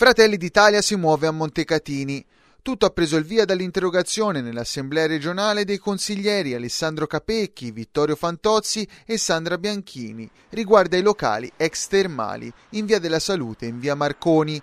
Fratelli d'Italia si muove a Montecatini. Tutto ha preso il via dall'interrogazione nell'Assemblea regionale dei consiglieri Alessandro Capecchi, Vittorio Fantozzi e Sandra Bianchini riguardo ai locali ex termali in via della Salute e in via Marconi.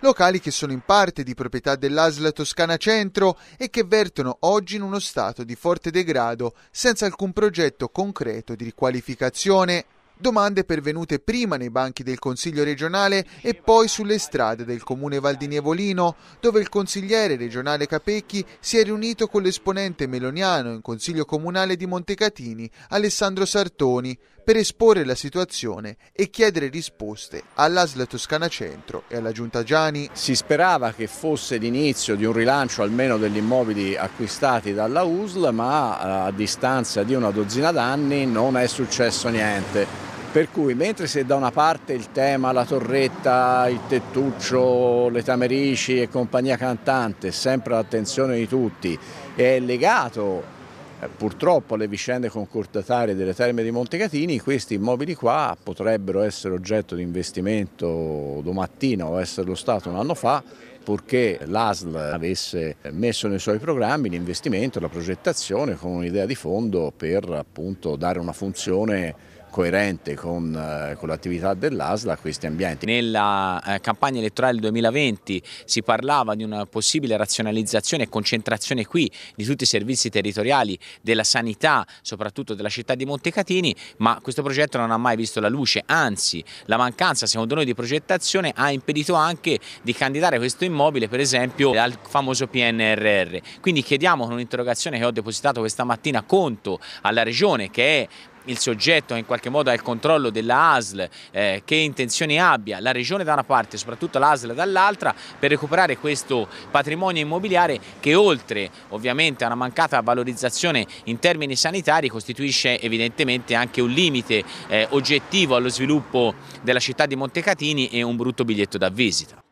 Locali che sono in parte di proprietà dell'Asla Toscana Centro e che vertono oggi in uno stato di forte degrado senza alcun progetto concreto di riqualificazione domande pervenute prima nei banchi del Consiglio regionale e poi sulle strade del comune Valdinievolino, dove il consigliere regionale Capecchi si è riunito con l'esponente meloniano in Consiglio comunale di Montecatini, Alessandro Sartoni, per esporre la situazione e chiedere risposte all'Asla Toscana Centro e alla Giunta Giani. Si sperava che fosse l'inizio di un rilancio almeno degli immobili acquistati dalla USL, ma eh, a distanza di una dozzina d'anni non è successo niente. Per cui mentre se da una parte il tema la torretta, il tettuccio, le tamerici e compagnia cantante, sempre all'attenzione di tutti, è legato eh, purtroppo alle vicende concordatarie delle terme di Montecatini, questi immobili qua potrebbero essere oggetto di investimento domattina o esserlo stato un anno fa, purché l'ASL avesse messo nei suoi programmi l'investimento, la progettazione con un'idea di fondo per appunto dare una funzione coerente con, eh, con l'attività dell'ASLA a questi ambienti. Nella eh, campagna elettorale del 2020 si parlava di una possibile razionalizzazione e concentrazione qui di tutti i servizi territoriali della sanità, soprattutto della città di Montecatini, ma questo progetto non ha mai visto la luce, anzi la mancanza secondo noi di progettazione ha impedito anche di candidare questo immobile per esempio al famoso PNRR. Quindi chiediamo con un'interrogazione che ho depositato questa mattina conto alla Regione che è il soggetto in qualche modo al controllo della ASL eh, che intenzioni abbia la regione da una parte e soprattutto l'ASL dall'altra per recuperare questo patrimonio immobiliare che oltre ovviamente a una mancata valorizzazione in termini sanitari costituisce evidentemente anche un limite eh, oggettivo allo sviluppo della città di Montecatini e un brutto biglietto da visita.